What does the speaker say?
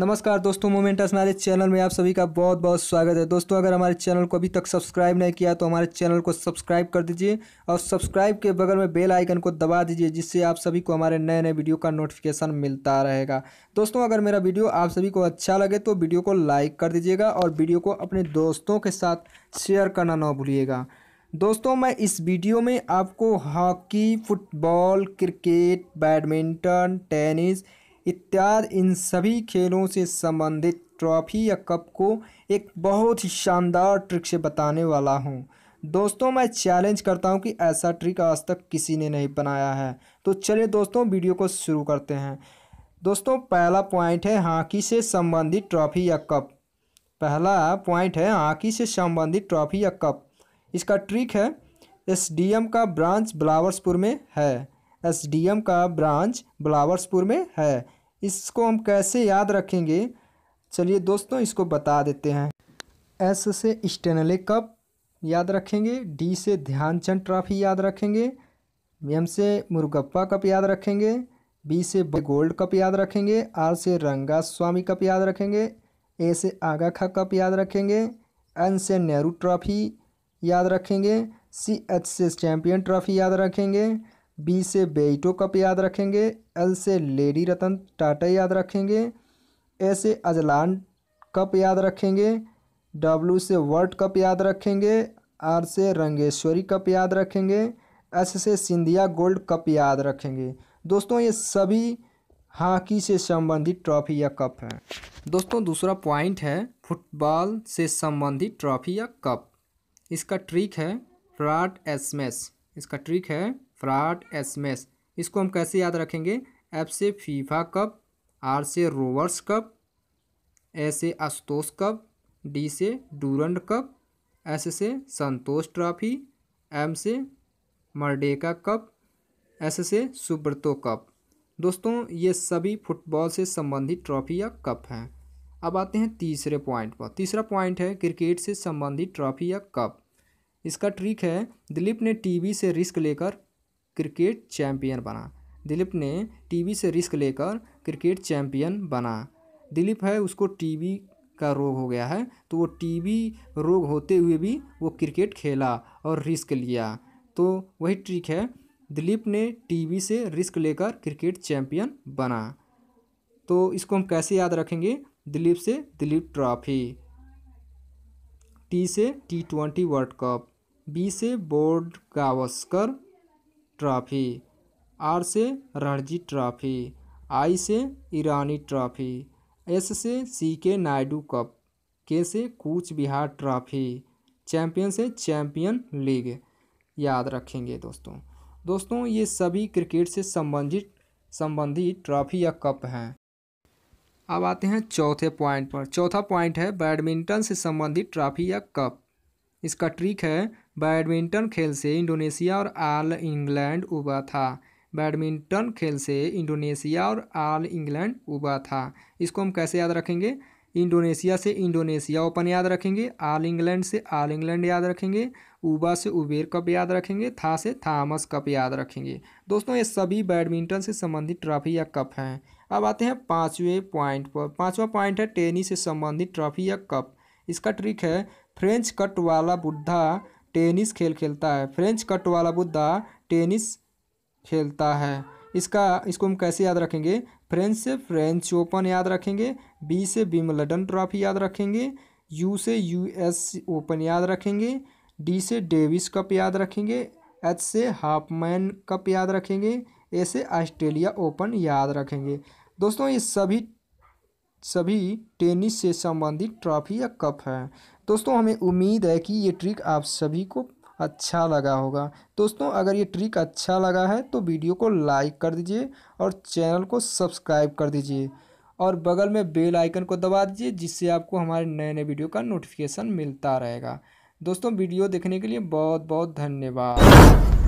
नमस्कार दोस्तों मोमेंटस हमारे चैनल में आप सभी का बहुत बहुत स्वागत है दोस्तों अगर हमारे चैनल को अभी तक सब्सक्राइब नहीं किया तो हमारे चैनल को सब्सक्राइब कर दीजिए और सब्सक्राइब के बगल में बेल आइकन को दबा दीजिए जिससे आप सभी को हमारे नए नए वीडियो का नोटिफिकेशन मिलता रहेगा दोस्तों अगर मेरा वीडियो आप सभी को अच्छा लगे तो वीडियो को लाइक कर दीजिएगा और वीडियो को अपने दोस्तों के साथ शेयर करना ना भूलिएगा दोस्तों मैं इस वीडियो में आपको hockey football cricket badminton tennis इत्यादि इन सभी खेलों से संबंधित ट्रॉफी या कप को एक बहुत ही शानदार ट्रिक से बताने वाला हूँ दोस्तों मैं चैलेंज करता हूँ कि ऐसा ट्रिक आज तक किसी ने नहीं बनाया है तो चलिए दोस्तों वीडियो को शुरू करते हैं दोस्तों पहला पॉइंट है हॉकी से संबंधित ट्रॉफी या कप पहला पॉइंट है हॉकी से संबंधित ट्रॉफी या कप इसका ट्रिक है एसडीएम का ब्रांच ब्लावर्सपुर में है एसडीएम का ब्रांच ब्लावर्सपुर में है इसको हम कैसे याद रखेंगे चलिए दोस्तों इसको बता देते हैं एस से स्टेनले कप याद रखेंगे डी से ध्यानचंद ट्रॉफी याद रखेंगे एम से मुरुगप्पा कप याद रखेंगे बी से गोल्ड कप याद रखेंगे आर से रंगा स्वामी कप याद रखेंगे ए से आगा खा कप याद रखेंगे एन से नेहरू ट्रॉफी याद रखेंगे सी एच से चैम्पियन ट्रॉफी याद रखेंगे बी से बेइटो कप याद रखेंगे एल से लेडी रतन टाटा याद रखेंगे ए से अजलान कप याद रखेंगे डब्ल्यू से वर्ल्ड कप याद रखेंगे आर से रंगेश्वरी कप याद रखेंगे एस से सिंधिया गोल्ड कप याद रखेंगे दोस्तों ये सभी हॉकी से संबंधित ट्रॉफी या कप हैं दोस्तों दूसरा पॉइंट है फुटबॉल से संबंधित ट्रॉफी या कप इसका ट्रिक है राट एसमेस इसका ट्रिक है फ्राट एसमेस इसको हम कैसे याद रखेंगे एफ से फीफा कप आर से रोवर्स कप ए से आशुतोष कप डी से डूरंड कप एस से संतोष ट्रॉफी एम से मर्डेका कप एस से सुब्रतो कप दोस्तों ये सभी फुटबॉल से संबंधित ट्रॉफी या कप हैं अब आते हैं तीसरे पॉइंट पर तीसरा पॉइंट है क्रिकेट से संबंधित ट्रॉफी या कप इसका ट्रिक है दिलीप ने टीवी से रिस्क लेकर क्रिकेट चैम्पियन बना दिलीप ने टीवी से रिस्क लेकर क्रिकेट चैंपियन बना दिलीप है उसको टीवी का रोग हो गया है तो वो टीवी रोग होते हुए भी वो क्रिकेट खेला और रिस्क लिया तो वही ट्रिक है दिलीप ने टीवी से रिस्क लेकर क्रिकेट चैम्पियन बना तो इसको हम कैसे याद रखेंगे दिलीप से दिलीप ट्रॉफी टी से T twenty world cup B से बोर्ड गावस्कर ट्रॉफी आर से रणजी ट्रॉफी आई से ईरानी ट्रॉफी एस से सी के नायडू कप के से कूच बिहार ट्रॉफी चैम्पियन से चैम्पियन लीग याद रखेंगे दोस्तों दोस्तों ये सभी क्रिकेट से संबंधित संबंधी ट्रॉफी या कप हैं अब आते हैं चौथे पॉइंट पर चौथा पॉइंट है बैडमिंटन से संबंधित ट्रॉफी या कप इसका ट्रिक है बैडमिंटन खेल से इंडोनेशिया और आल इंग्लैंड उबा था बैडमिंटन खेल से इंडोनेशिया और आल इंग्लैंड उबा था इसको हम कैसे याद रखेंगे इंडोनेशिया से इंडोनेशिया ओपन याद रखेंगे आल इंग्लैंड से आल इंग्लैंड याद रखेंगे उबा से उबेर कप याद रखेंगे था से थामस कप याद रखेंगे दोस्तों ये सभी बैडमिंटन से संबंधित ट्रॉफी या कप हैं अब आते हैं पाँचवें पॉइंट पर पाँचवा पॉइंट है टेनिस से संबंधित ट्रॉफी या कप इसका ट्रिक है फ्रेंच कट वाला बुद्धा टेनिस खेल खेलता है फ्रेंच कट वाला बुद्धा टेनिस खेलता है इसका इसको हम कैसे याद रखेंगे फ्रेंच से फ्रेंच ओपन याद रखेंगे बी से बिमलडन ट्रॉफी याद रखेंगे यू से एस ओपन याद रखेंगे डी से डेविस कप याद रखेंगे एच से हाफमैन कप याद रखेंगे ए से ऑस्ट्रेलिया ओपन याद रखेंगे दोस्तों ये सभी सभी टेनिस से संबंधित ट्रॉफी या कप है दोस्तों हमें उम्मीद है कि ये ट्रिक आप सभी को अच्छा लगा होगा दोस्तों अगर ये ट्रिक अच्छा लगा है तो वीडियो को लाइक कर दीजिए और चैनल को सब्सक्राइब कर दीजिए और बगल में बेल आइकन को दबा दीजिए जिससे आपको हमारे नए नए वीडियो का नोटिफिकेशन मिलता रहेगा दोस्तों वीडियो देखने के लिए बहुत बहुत धन्यवाद